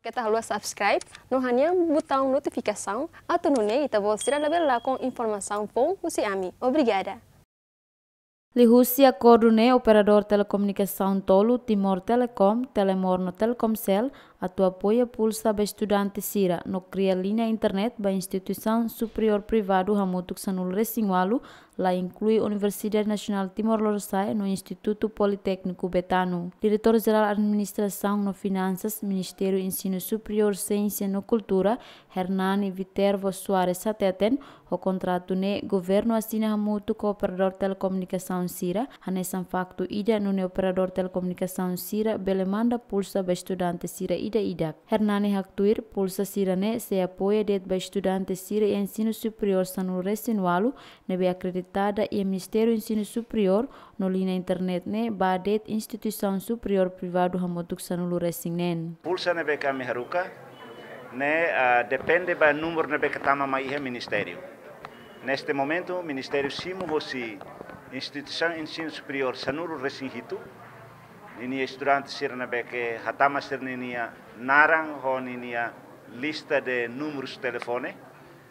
Kita harus subscribe no hanya atau notificação, kita boleh sila lebih com informasi pun usi ami. Obrigada. Lihusi acordune operador telekomunikasi Tolu Timor Telecom, Telemorno Telkomsel, a tua apoia pulsa ba estudante sira no cria linha internet ba instituição superior privado Ramuto Xanul resingualu lá inclui Universidade Nacional Timor-Leste no Instituto Politécnico Betano. Diretor-Geral Administração no Finanças, Ministério Ensino Superior, Ciência no Cultura, Hernani Viterbo Soares Sateten, o contrato ne governo assina Ramuto com o operador telecomunicação Sira, hanesan facto ida no operador telecomunicação Sira, belemanda pulsa ba estudante Sira hernane idak. Hernani Haktuir, Pulsa Sirane, se apoia det ba estudante Sira e Ensino Superior Sanu Resinualu, be acreditada e Ministério Ensino Superior, no lina internet ne, ba det instituição superior privado hamotuk Sanulu Resingen. Pulsa nebe kami haruka, né, uh, depende do número be katama maihe Ministério. Neste momento, o Ministério Simo vosi Instituição Ensino Superior Sanuru Resingito, ninia estudante sirna beke hatama sir ninia narang ho ninia lista de números de telefone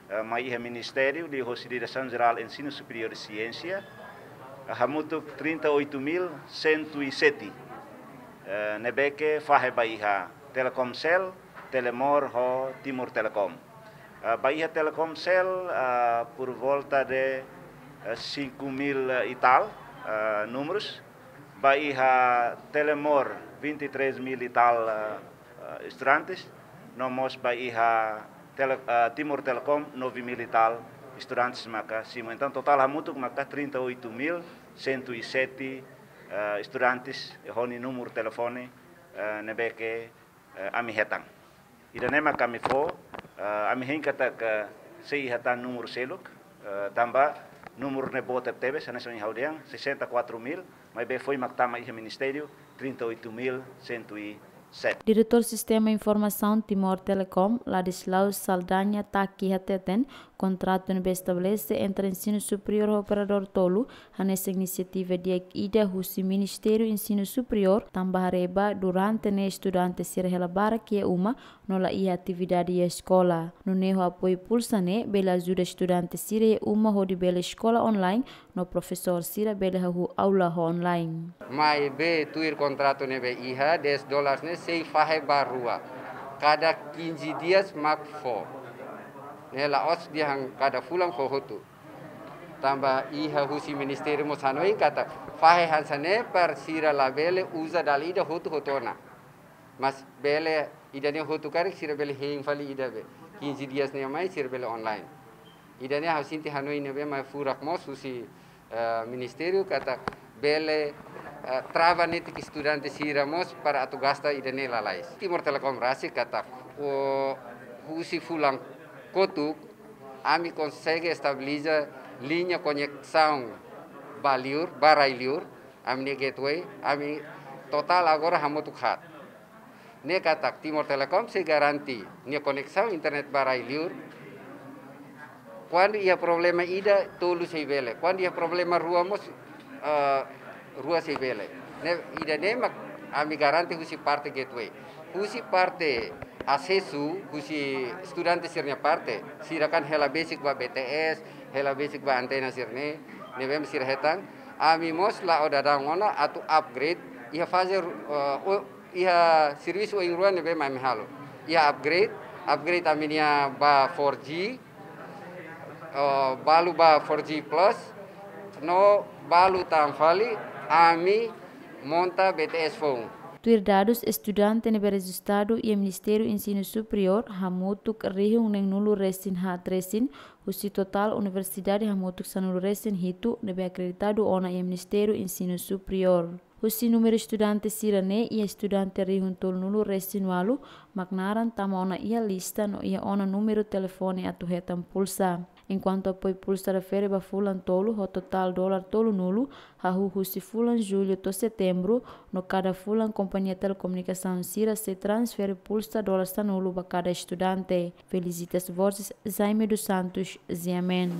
uh, eh, ma iha ministério de Rosidireção Geral Ensino Superior de Ciência hamutuk 38.107 uh, nebeke fahe iha Telecomcel, Telemor ho Timur Telecom. Uh, eh, Bahia Telecomcel uh, eh, por volta de uh, mil uh, e tal números, Bahia Telemor 23 e mil e tal uh, eh, eh, estudantes, nomos Bahia tele, uh, Timor Telecom 9 mil e tal estudantes maka simo. Então total hamutuk maka 38.107 uh, e e estudantes honi numur telefone uh, nebeke uh, ami hetang. Ida nema kami fo uh, ami kata ka sei hatan numur seluk uh, tamba número nebo teve, se nação em Haudean, 64 mil, mas bem foi matar tá mais o Ministério, 38.100 Set. Diretor Sistema Informação Timor Telecom, Ladislau Saldanha Taki Hateten, contrato no estabelece entre ensino superior operador tolu nessa iniciativa de ida husi Ministério Ensino Superior tambah reba durante ne estudante ser relabara que é uma nola ia atividade ia e escola. No neho apoio pulsa ne bela ajuda estudante sire uma ho de bela escola online no professor sira bela hu aula ho online. Mai be tuir contrato ne be iha 10 dólares ne sei fahe barua kada kinji dias mak fo ne la os dia kada fulang fo hotu tamba iha husi ministeri mo sanoi kata fahe hansane par sira la bele uza dalida hotu hotona mas bele ne hotu kare sira bele heing fali be. kinji dias ne mai sira bele online ne hausinti hanoi be mai furak mo susi uh, ministeri kata bele Eh, trava neti ki studentes hiramos para atu gasta ida ne lalais. Timor Telekom rasi kata ko husi fulang kotuk ami konsege stabiliza linya konyeksao baliur barailiur ami ne gateway ami total agora hamotuk hat. Ne kata Timor Telekom se garanti ne konyeksao internet barailiur Quando ia problema ida tolu sei vele. Quando ia problema ruamos eh, rua bele. ne ida ne mak ami garanti husi parte gateway husi parte asesu husi studante sirnya parte sirakan hela basic ba BTS hela basic ba antena sirne ne bem sir hetang ami mos la mosla odadangona atu upgrade ia fase uh, ia service o ingruan ne bem ami halo ia upgrade upgrade aminia ba 4G uh, balu ba 4G plus no balu tam AMI monta BTS Fong. dadus estudante ne berregistrado e ministeru insinu Superior hamutuk rihung neng nulu resin ha tresin husi total universidade hamutuk sanulu resin hitu ne akreditado ona e ministeru insinu Superior. Husi numero estudante sirane ia estudante rihun tul nulu resin walu magnaran tama ona ia lista no ia ona numero telefone atu hetan pulsa. enquanto apoi pulsara fereba fulan tolu o total dólar tolu nulo, hahu se fulan julho to setembro no cada fulan companhia telecomunicação sira se transfere pulsa dólar sta nulu para cada estudante. Felicitas vozes Jaime dos Santos, Ziamen.